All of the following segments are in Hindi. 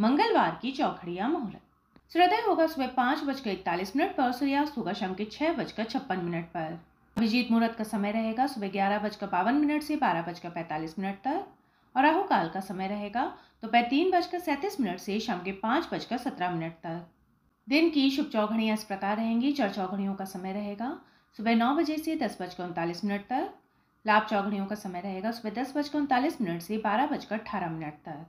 मंगलवार की चौखड़िया मुहूर्त सूर्योदय होगा सुबह पाँच बजकर इकतालीस मिनट पर सूर्यास्त होगा शाम के छह बजकर छप्पन मिनट पर अभिजीत मुहूर्त का समय रहेगा सुबह ग्यारह बजकर बावन मिनट से बारह बजकर पैंतालीस मिनट तक और राहु काल का समय रहेगा दोपहर तो तीन बजकर सैंतीस मिनट से शाम के पाँच बजकर सत्रह मिनट तक दिन की शुभ चौघड़ियाँ इस प्रकार रहेंगी चर चौघड़ियों का समय रहेगा सुबह नौ बजे से दस बजकर उनतालीस मिनट तक लाभ चौघड़ियों का समय रहेगा सुबह दस बजकर उनतालीस मिनट से बारह बजकर अठारह मिनट तक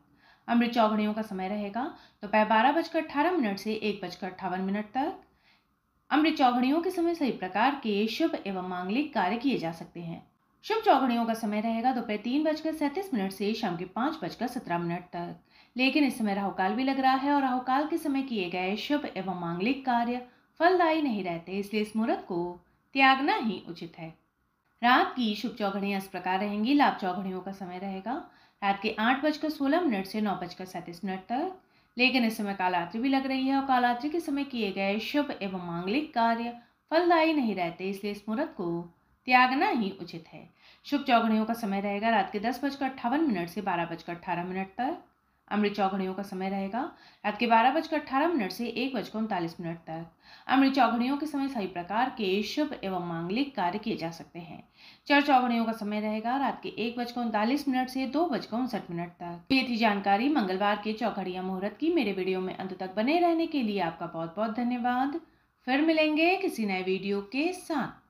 अमृत चौघड़ियों का समय रहेगा दोपहर तो बारह बजकर अठारह मिनट से एक बजकर अट्ठावन मिनट तक अमृत चौघड़ियों के समय सही प्रकार के शुभ एवं मांगलिक कार्य किए जा सकते हैं शुभ चौघड़ियों का समय रहेगा दोपहर तीन बजकर सैंतीस मिनट से शाम के पाँच बजकर सत्रह मिनट तक लेकिन इस समय राहुकाल भी लग रहा है और राहुकाल के समय किए गए शुभ एवं मांगलिक कार्य फलदायी नहीं रहते इसलिए इस मुहूर्त को त्यागना ही उचित है रात की शुभ चौघड़ियाँ इस प्रकार रहेंगी लाभ चौघड़ियों का समय रहेगा रात के आठ बजकर सोलह मिनट से नौ बजकर सैंतीस मिनट तक लेकिन इस समय कालात्रि भी लग रही है और कालात्रि के समय किए गए शुभ एवं मांगलिक कार्य फलदायी नहीं रहते इसलिए इस मुहूर्त को त्यागना ही उचित है शुभ चौघड़ियों का समय रहेगा रात के दस बजकर अट्ठावन मिनट से बारह बजकर अट्ठारह मिनट तक अमृत चौघड़ियों का समय रहेगा रात के बारह बजकर अट्ठारह मिनट से एक बजकर उनतालीस मिनट तक अमृत चौघड़ियों के समय सभी प्रकार के शुभ एवं मांगलिक कार्य किए जा सकते हैं चर चौघड़ियों का समय रहेगा रात के एक बजकर उनतालीस मिनट से दो बजकर उनसठ मिनट तक ये थी जानकारी मंगलवार के चौघड़िया मुहूर्त की मेरे वीडियो में अंत तक बने रहने के लिए आपका बहुत बहुत धन्यवाद फिर मिलेंगे किसी नए वीडियो के साथ